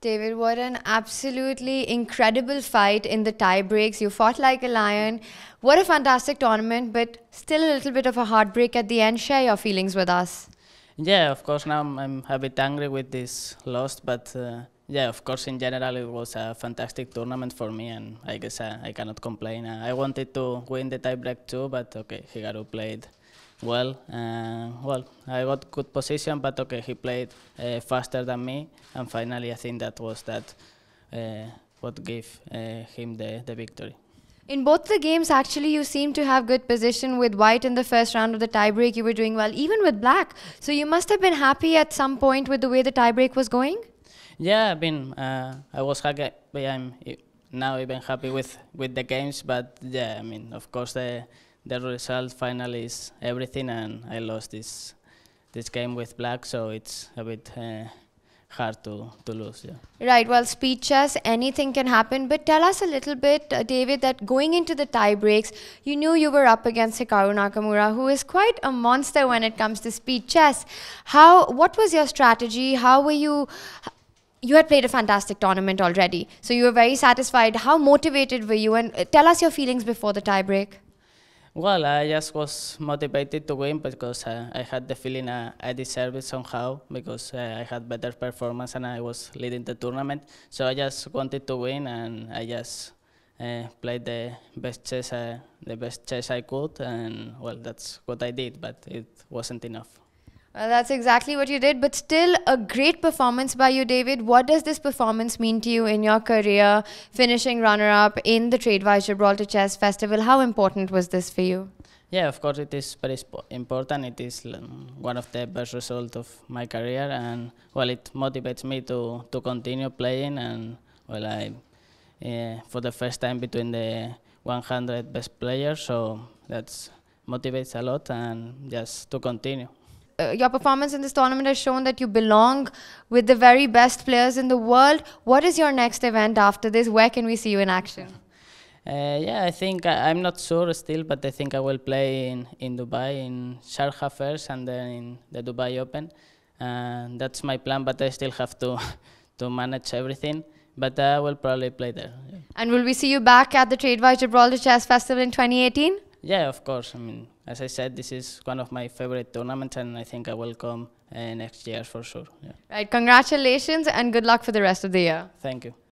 David, what an absolutely incredible fight in the tie breaks. You fought like a lion. What a fantastic tournament, but still a little bit of a heartbreak at the end. Share your feelings with us. Yeah, of course, now I'm, I'm a bit angry with this loss, but uh, yeah, of course, in general, it was a fantastic tournament for me, and I guess I, uh, I cannot complain. Uh, I wanted to win the tie break too, but okay, Higaru played well. Uh, well, I got good position, but okay, he played uh, faster than me, and finally, I think that was that uh, what gave uh, him the, the victory. In both the games, actually, you seem to have good position with White in the first round of the tiebreak. You were doing well, even with Black. So you must have been happy at some point with the way the tiebreak was going. Yeah, i mean, uh, I was happy. I'm eh, now even happy with with the games, but yeah, I mean, of course the the result final is everything, and I lost this this game with black, so it's a bit uh, hard to, to lose. Yeah. Right, well, speed chess, anything can happen. But tell us a little bit, uh, David, that going into the tie breaks, you knew you were up against Hikaru Nakamura, who is quite a monster when it comes to speed chess. How, what was your strategy? How were you? You had played a fantastic tournament already, so you were very satisfied. How motivated were you? And uh, tell us your feelings before the tie break. Well, I just was motivated to win because uh, I had the feeling uh, I deserved it somehow because uh, I had better performance and I was leading the tournament. So I just wanted to win and I just uh, played the best chess, uh, the best chess I could, and well, that's what I did, but it wasn't enough. Well, uh, that's exactly what you did, but still a great performance by you, David. What does this performance mean to you in your career, finishing runner up in the Tradewise Gibraltar Chess Festival? How important was this for you? Yeah, of course, it is very important. It is um, one of the best results of my career, and well, it motivates me to, to continue playing. And well, I uh, for the first time between the 100 best players, so that motivates a lot, and just to continue uh, your performance in this tournament has shown that you belong with the very best players in the world. What is your next event after this? Where can we see you in action? Uh, yeah, I think uh, I, am not sure still, but I think I will play in, in Dubai, in Sharjah first, and then in the Dubai Open. And that's my plan, but I still have to to manage everything. But I will probably play there. Yeah. And will we see you back at the Tradewise Gibraltar Chess Festival in 2018? Yeah, of course. I mean, as I said, this is one of my favorite tournaments, and I think I will come uh, next year for sure. Yeah. Right, congratulations and good luck for the rest of the year. Thank you.